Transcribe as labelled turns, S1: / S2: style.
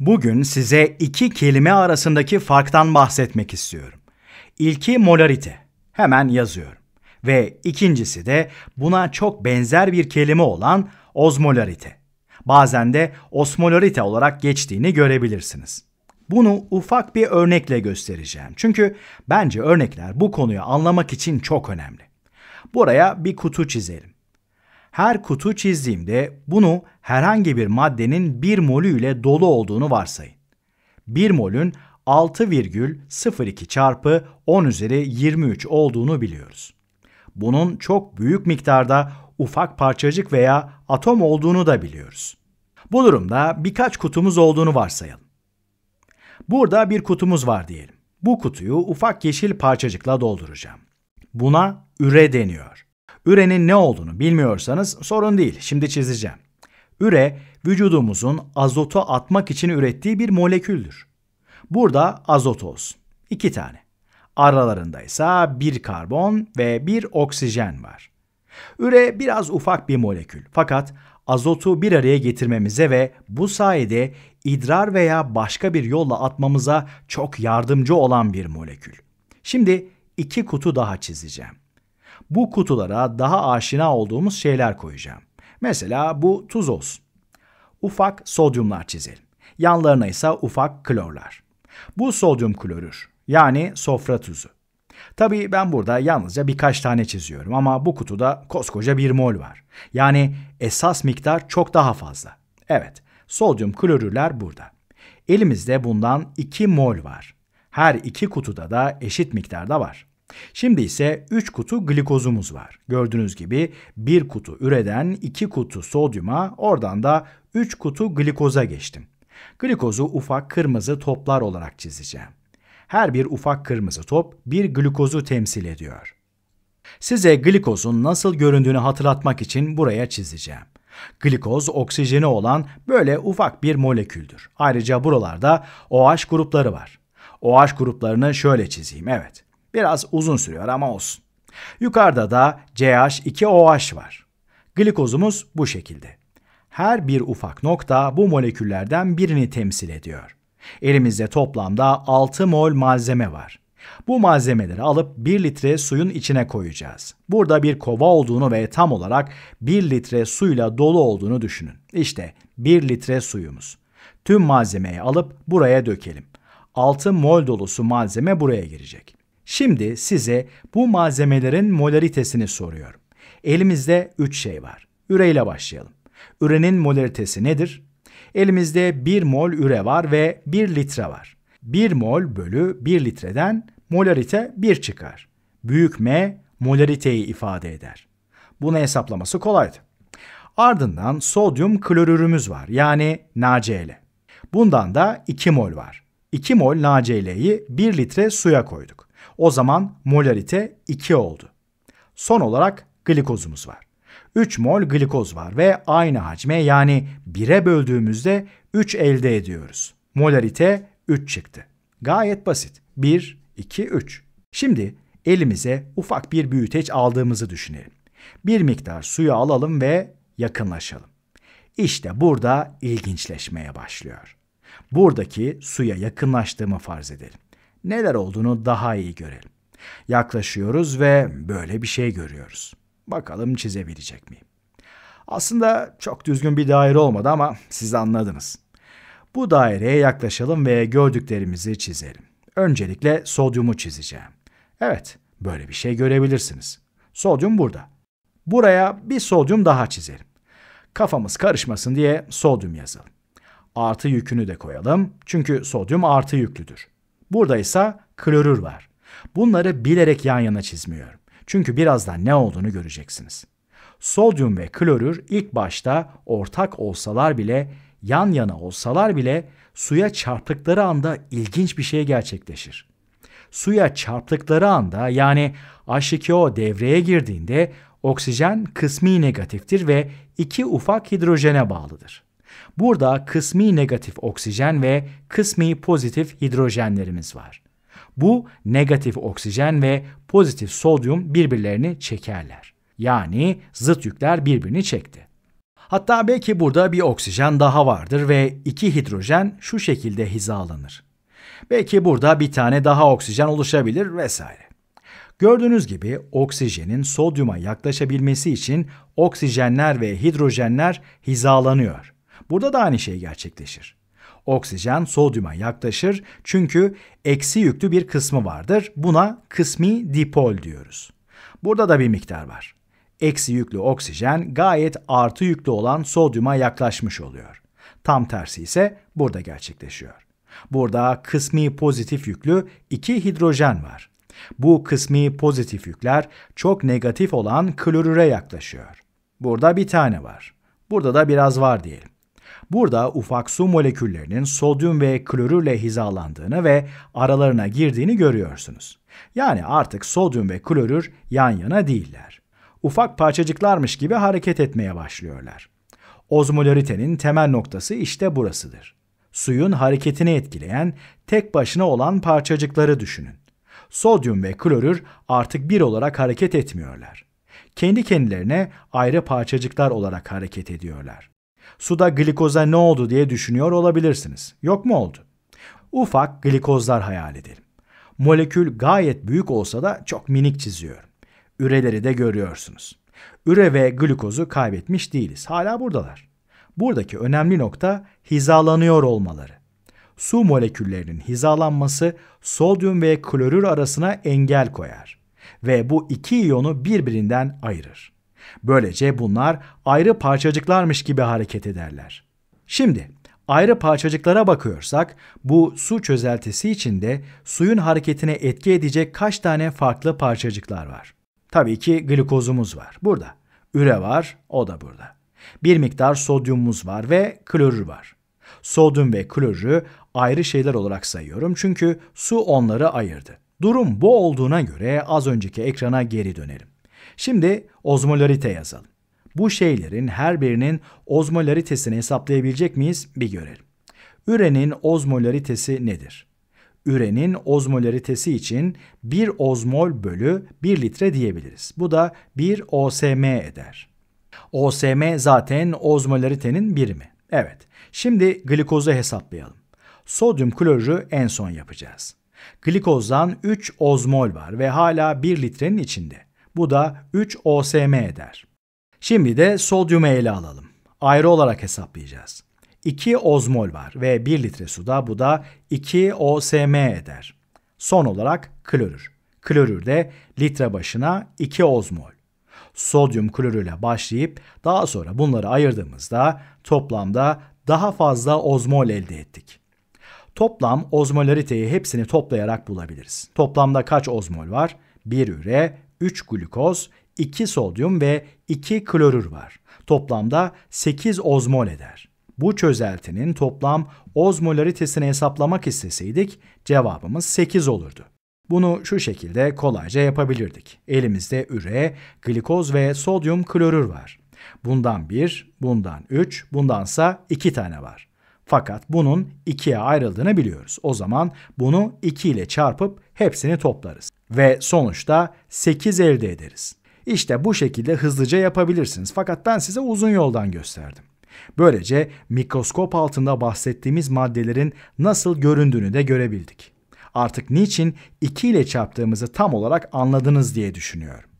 S1: Bugün size iki kelime arasındaki farktan bahsetmek istiyorum. İlki molarite. Hemen yazıyorum. Ve ikincisi de buna çok benzer bir kelime olan ozmolarite. Bazen de osmolarite olarak geçtiğini görebilirsiniz. Bunu ufak bir örnekle göstereceğim. Çünkü bence örnekler bu konuyu anlamak için çok önemli. Buraya bir kutu çizelim. Her kutu çizdiğimde bunu herhangi bir maddenin 1 molü ile dolu olduğunu varsayın. 1 molün 6,02 çarpı 10 üzeri 23 olduğunu biliyoruz. Bunun çok büyük miktarda ufak parçacık veya atom olduğunu da biliyoruz. Bu durumda birkaç kutumuz olduğunu varsayalım. Burada bir kutumuz var diyelim. Bu kutuyu ufak yeşil parçacıkla dolduracağım. Buna üre deniyor. Ürenin ne olduğunu bilmiyorsanız sorun değil. Şimdi çizeceğim. Üre vücudumuzun azotu atmak için ürettiği bir moleküldür. Burada azot olsun. İki tane. Aralarında ise bir karbon ve bir oksijen var. Üre biraz ufak bir molekül fakat azotu bir araya getirmemize ve bu sayede idrar veya başka bir yolla atmamıza çok yardımcı olan bir molekül. Şimdi iki kutu daha çizeceğim bu kutulara daha aşina olduğumuz şeyler koyacağım. Mesela bu tuz olsun. Ufak sodyumlar çizelim. Yanlarına ise ufak klorlar. Bu sodyum klorür yani sofra tuzu. Tabii ben burada yalnızca birkaç tane çiziyorum ama bu kutuda koskoca bir mol var. Yani esas miktar çok daha fazla. Evet, sodyum klorürler burada. Elimizde bundan 2 mol var. Her iki kutuda da eşit miktarda var. Şimdi ise 3 kutu glikozumuz var. Gördüğünüz gibi 1 kutu üreden 2 kutu sodyuma oradan da 3 kutu glikoza geçtim. Glikozu ufak kırmızı toplar olarak çizeceğim. Her bir ufak kırmızı top bir glikozu temsil ediyor. Size glikozun nasıl göründüğünü hatırlatmak için buraya çizeceğim. Glikoz oksijeni olan böyle ufak bir moleküldür. Ayrıca buralarda OH grupları var. OH gruplarını şöyle çizeyim, evet. Biraz uzun sürüyor ama olsun. Yukarıda da CH2OH var. Glikozumuz bu şekilde. Her bir ufak nokta bu moleküllerden birini temsil ediyor. Elimizde toplamda 6 mol malzeme var. Bu malzemeleri alıp 1 litre suyun içine koyacağız. Burada bir kova olduğunu ve tam olarak 1 litre suyla dolu olduğunu düşünün. İşte 1 litre suyumuz. Tüm malzemeyi alıp buraya dökelim. 6 mol dolusu malzeme buraya girecek. Şimdi size bu malzemelerin molaritesini soruyorum. Elimizde 3 şey var. Üreyle başlayalım. Ürenin molaritesi nedir? Elimizde 1 mol üre var ve 1 litre var. 1 mol bölü 1 litreden molarite 1 çıkar. Büyük M molariteyi ifade eder. Bunu hesaplaması kolaydı. Ardından sodyum klorürümüz var yani NaCl. Bundan da 2 mol var. 2 mol NaCl'yi 1 litre suya koyduk. O zaman molarite 2 oldu. Son olarak glikozumuz var. 3 mol glikoz var ve aynı hacme yani 1'e böldüğümüzde 3 elde ediyoruz. Molarite 3 çıktı. Gayet basit. 1, 2, 3. Şimdi elimize ufak bir büyüteç aldığımızı düşünelim. Bir miktar suyu alalım ve yakınlaşalım. İşte burada ilginçleşmeye başlıyor. Buradaki suya yakınlaştığımı farz edelim neler olduğunu daha iyi görelim. Yaklaşıyoruz ve böyle bir şey görüyoruz. Bakalım çizebilecek miyim? Aslında çok düzgün bir daire olmadı ama siz anladınız. Bu daireye yaklaşalım ve gördüklerimizi çizelim. Öncelikle sodyumu çizeceğim. Evet, böyle bir şey görebilirsiniz. Sodyum burada. Buraya bir sodyum daha çizelim. Kafamız karışmasın diye sodyum yazalım. Artı yükünü de koyalım çünkü sodyum artı yüklüdür. Burada ise klorür var. Bunları bilerek yan yana çizmiyorum. Çünkü birazdan ne olduğunu göreceksiniz. Sodyum ve klorür ilk başta ortak olsalar bile, yan yana olsalar bile suya çarptıkları anda ilginç bir şey gerçekleşir. Suya çarptıkları anda yani H2O devreye girdiğinde oksijen kısmi negatiftir ve iki ufak hidrojene bağlıdır. Burada kısmi negatif oksijen ve kısmi pozitif hidrojenlerimiz var. Bu negatif oksijen ve pozitif sodyum birbirlerini çekerler. Yani zıt yükler birbirini çekti. Hatta belki burada bir oksijen daha vardır ve iki hidrojen şu şekilde hizalanır. Belki burada bir tane daha oksijen oluşabilir vesaire. Gördüğünüz gibi oksijenin sodyuma yaklaşabilmesi için oksijenler ve hidrojenler hizalanıyor. Burada da aynı şey gerçekleşir. Oksijen sodyuma yaklaşır çünkü eksi yüklü bir kısmı vardır. Buna kısmi dipol diyoruz. Burada da bir miktar var. Eksi yüklü oksijen gayet artı yüklü olan sodyuma yaklaşmış oluyor. Tam tersi ise burada gerçekleşiyor. Burada kısmi pozitif yüklü iki hidrojen var. Bu kısmi pozitif yükler çok negatif olan klorüre yaklaşıyor. Burada bir tane var. Burada da biraz var diyelim. Burada ufak su moleküllerinin sodyum ve klorürle hizalandığını ve aralarına girdiğini görüyorsunuz. Yani artık sodyum ve klorür yan yana değiller. Ufak parçacıklarmış gibi hareket etmeye başlıyorlar. Ozmolaritenin temel noktası işte burasıdır. Suyun hareketini etkileyen tek başına olan parçacıkları düşünün. Sodyum ve klorür artık bir olarak hareket etmiyorlar. Kendi kendilerine ayrı parçacıklar olarak hareket ediyorlar. Suda glikoza ne oldu diye düşünüyor olabilirsiniz. Yok mu oldu? Ufak glikozlar hayal edelim. Molekül gayet büyük olsa da çok minik çiziyor. Üreleri de görüyorsunuz. Üre ve glikozu kaybetmiş değiliz. Hala buradalar. Buradaki önemli nokta hizalanıyor olmaları. Su moleküllerinin hizalanması sodyum ve klorür arasına engel koyar ve bu iki iyonu birbirinden ayırır. Böylece bunlar ayrı parçacıklarmış gibi hareket ederler. Şimdi ayrı parçacıklara bakıyorsak bu su çözeltisi içinde suyun hareketine etki edecek kaç tane farklı parçacıklar var? Tabii ki glikozumuz var burada. Üre var o da burada. Bir miktar sodyumumuz var ve klorür var. Sodyum ve klorürü ayrı şeyler olarak sayıyorum çünkü su onları ayırdı. Durum bu olduğuna göre az önceki ekrana geri dönelim. Şimdi ozmolarite yazalım. Bu şeylerin her birinin ozmolaritesini hesaplayabilecek miyiz bir görelim. Ürenin ozmolaritesi nedir? Ürenin ozmolaritesi için 1 ozmol bölü 1 litre diyebiliriz. Bu da 1 OSM eder. OSM zaten ozmolaritenin birimi. Evet, şimdi glikozu hesaplayalım. Sodyum klorürü en son yapacağız. Glikozdan 3 ozmol var ve hala 1 litrenin içinde. Bu da 3 OSM eder. Şimdi de sodyumu ele alalım. Ayrı olarak hesaplayacağız. 2 ozmol var ve 1 litre suda bu da 2 OSM eder. Son olarak klorür. Klorür de litre başına 2 ozmol. Sodyum klorürle başlayıp daha sonra bunları ayırdığımızda toplamda daha fazla ozmol elde ettik. Toplam ozmolariteyi hepsini toplayarak bulabiliriz. Toplamda kaç ozmol var? 1 üre 3 glukoz, 2 sodyum ve 2 klorür var. Toplamda 8 ozmol eder. Bu çözeltinin toplam ozmolaritesini hesaplamak isteseydik cevabımız 8 olurdu. Bunu şu şekilde kolayca yapabilirdik. Elimizde üre, glikoz ve sodyum klorür var. Bundan 1, bundan 3, bundansa 2 tane var. Fakat bunun 2'ye ayrıldığını biliyoruz. O zaman bunu 2 ile çarpıp hepsini toplarız ve sonuçta 8 elde ederiz. İşte bu şekilde hızlıca yapabilirsiniz fakat ben size uzun yoldan gösterdim. Böylece mikroskop altında bahsettiğimiz maddelerin nasıl göründüğünü de görebildik. Artık niçin 2 ile çarptığımızı tam olarak anladınız diye düşünüyorum.